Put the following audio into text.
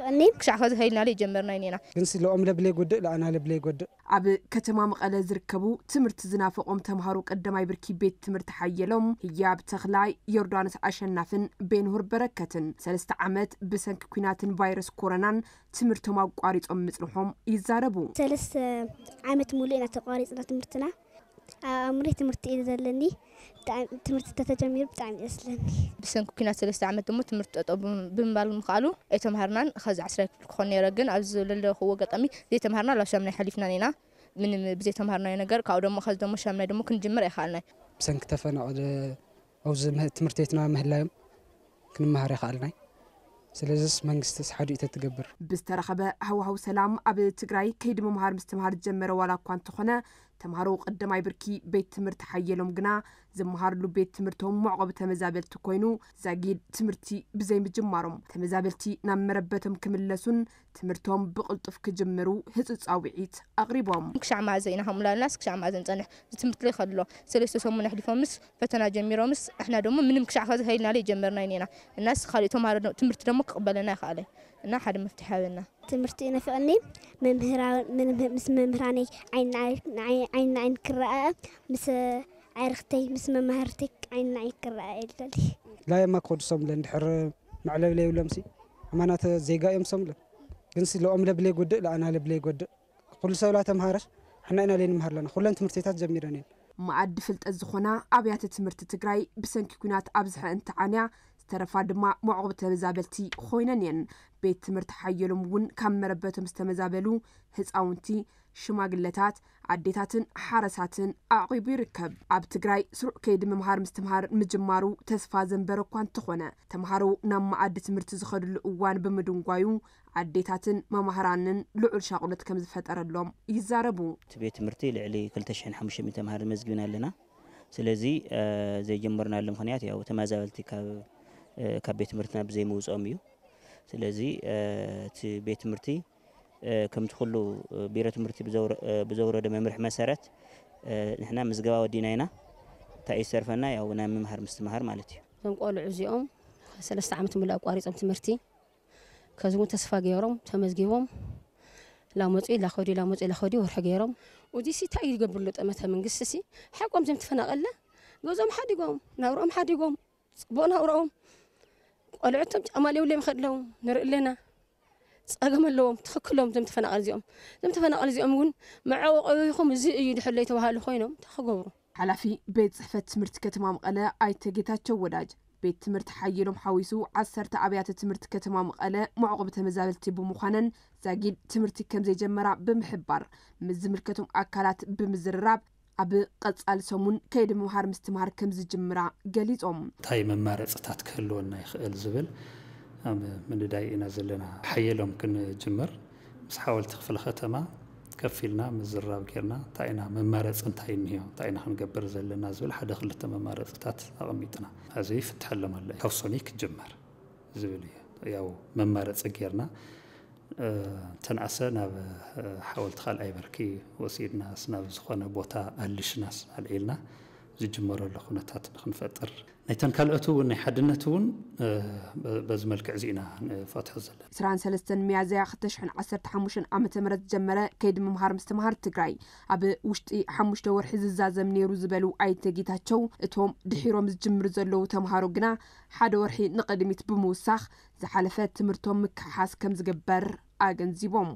ፈኒ ክሻዕ ከዝኸይድና ይጀመርና እዩ ነና ግን ስለ ኦምለ ብለይ ጎድእ ለኣና ለብለይ ጎድእ ኣብ ከተማ መቐለ ዝርከቡ ትምህርቲ ዝናፈቖም ተምሃሮ ቀዳማይ ብርኪ ቤት ትምህርቲ ሓየሎም ህያብ ተኽላይ ዮርዳኖስ ኣሸናፍን ቤንሁር በረከትን ሰለስተ ዓመት ብሰንኪ ኩናትን ቫይረስ ኮረናን ትምህርቶም ኣቋሪፆም ምፅንሖም ይዛረቡ ሰለስተ ዓመት ሙሉእ ኢና ተቋሪፅና ትምህርትና عمري تمرت إذا لني تمرت تاتا جميل بتعمي أسلني بسن كنا سلسة عمد دمو تمرت أطوب بمبال مخالو أي تمهرنا خز عسرة كخوني رقن أبزو للو خوة قطمي دي تمهرنا لو شامنا حليفنا نينا من بزي تمهرنا ينقر كاو دمو خز دمو شامنا دمو كنجمر إخالنا بسن كتفنا عد أو زم تمرتيتنا مهلايم كن مهر إخالنا سلزس منجست سحر يتتجبر بسترخبه هو هو سلام قبل تجري كيد ممهر مستمهر جمر ولا كوانت خنا ተምሃሮ ቀዳማይ ብርኪ ቤት ትምህርቲ ሓየሎም ግና ዝመሃርሉ ቤት ትምህርቶም መዕቆቢ ተመዛበልቲ ኮይኑ ዛጊድ ትምህርቲ ብዘይምጅማሮም ተመዛበልቲ ናብ መረበቶም ክምለሱን ትምህርቶም ብቅልጡፍ ክጅምሩ ህፁፅ ፃውዒት ኣቅሪቦም ክሻዕ ማእዘ ኢና ከምኡ ላለና ክሻዕ ማእዘ ንፀንሕ ትምህርቲ ላይ ከሎ ሰለስተ ሰሙን ኣሕሊፎም ምስ ፈተና ጀሚሮም ምስ ንሕና ደሞ ምንም ክሻዕ ከዚ ሃይልና ለ ጀመርና ኢና እናስ ካሊእ ተምሃሮ ትምህርቲ ደሞ ክቅበለና ይኸኣለ እና ሓደ መፍትሒ ሃበና ትምህርቲ እዩ ነፍቀኒ ምስ መምህራነይ ዓይን ንዓይን ክረአአ ምስ عرختي مس مهرتك عين عيك الرأي لا ما كود سملا ندحر معلب لي ولا مسي أمانة زيقا يوم سملا جنسي لو أملا بلي قد لا أنا بلي قد كل سولا تمهرش حنا أنا لين مهر لنا كلنا تمرتيتات جميرانين معد فلت الزخنا أبيات تمرت تجري بسنك كونات أبزح أنت عنيا ዝተረፋ ድማ መዕቆብ ተመዛበልቲ ኮይነን እየን ቤት ትምህርቲ ሓየሎም እውን ካብ መረበቶም ዝተመዛበሉ ህፃውንቲ ሽማግለታት ኣዴታትን ሓረሳትን ኣዕቂቡ ይርከብ ኣብ ትግራይ ስሩዕ ከይዲ ምምሃር ምስትምሃር ምጅማሩ ተስፋ ዘንበረ እኳ እንተኾነ ተምሃሮ ናብ መኣዲ ትምህርቲ ዝኸድሉ እዋን ብምድንጓዩ ኣዴታትን መምህራንን ልዑል ሻቁነት ከም ዝፈጠረሎም ይዛረቡ እቲ ቤት ትምህርቲ ልዕሊ 2500 ተምሃር መዝግብና ኣለና ስለዚ ዘይጀመርናሉ ምክንያት ያው ተመዛበልቲ ካብ ካብ ቤት ትምህርትና ብዘይምውፅኦም እዩ ስለዚ እቲ ቤት ትምህርቲ ከምቲ ኩሉ ቢሮ ትምህርቲ ብዘውረደ መምርሒ መሰረት ንሕና ምዝገባ ወዲና ኢና እንታይ እዩ ዝሰርፈና ያው ናይ ምምሃር ምስትምሃር ማለት እዩ እቶም ቆልዑ እዚኦም ሰለስተ ዓመት ሙሉ ኣቋሪፆም ትምህርቲ ከዚ እውን ተስፋ ገይሮም ተመዝጊቦም ላመፁ ላኸዲ ላመፁ ላኸዲ ወርሒ ገይሮም እዚ ሲ እንታይ እዩ ዝገብርሉ ጠመተ መንግስቲ ሲ ሓቆም ዘምትፈናቀለ ገዞም ሓዲጎም ናብሮኦም ሓዲጎም ፅቡቅ ናብሮኦም قلعتهم أمالي ولي مخلوهم نرق لنا أجمع لهم تخكلهم زم تفنق أزيهم زم تفنق أزيهم يقول معه يخم زي يدح اللي توها لخوينهم تخجبرو على في بيت صحفة تمرت كتمام قلا أي تجيتها تشوداج بيت تمرت حيلهم حاويسو عسرت أبيات تمرت كتمام قلا معقبة مزابل تبو مخنن زاجيل تمرت كم زي جمرة بمحبر مزملكتهم أكلات بمزرب ኣብ ቀጻሊ ሰሙን ከይዲ ምምሃር ምስትምሃር ከም ዝጅምራ ገሊፆም እንታይ መማረፅታት ክህልወና ይኽእል ዝብል ኣብ ምንዳይ ኢና ዘለና ሓየሎም ክንጅምር ምስ ሓወልቲ ክፍለ ከተማ ከፍ ኢልና ምዝራብ ጌርና እንታይ ኢና መማረፂ እንታይ እኒሄ እንታይ ኢና ክንገብር ዘለና ዝብል ሓደ ክልተ መማረፅታት ኣቐሚጥና እዚ ይፍትሐሎም ኣለ ካብ ሶኒ ክጅመር ዝብል እዩ ያው መማረፂ ጌርና ተናእሰ ናብ ሓወልቲ ካልኣይ በርኪ ወሲድናስ ናብ ዝኾነ ቦታ ኣልሽናስ ኣልዒልና ዝጅመረሉ ኩነታት ንክንፈጥር ናይተን ካልኦት እውን ናይ ሓድነት እውን በዚ መልክዕ ዚኢና ንፈትሑ ዘለና 23 መያዝያ 215 ዓ ም ዝጀመረ ከይዲ ምምሃር ምስትምሃር ትግራይ ኣብ ውሽጢ ሓሙሽተ ወርሒ ዝዛዘም ነይሩ ዝበሉ ኣይተ ጌታቸው እቶም ድሒሮም ዝጅምር ዘለዉ ተምሃሮ ግና ሓደ ወርሒ ንቅድሚት ብምውሳኽ ዝሓለፈ ትምህርቶም ምክሓስ ከም ዝግበር ኣገንዚቦም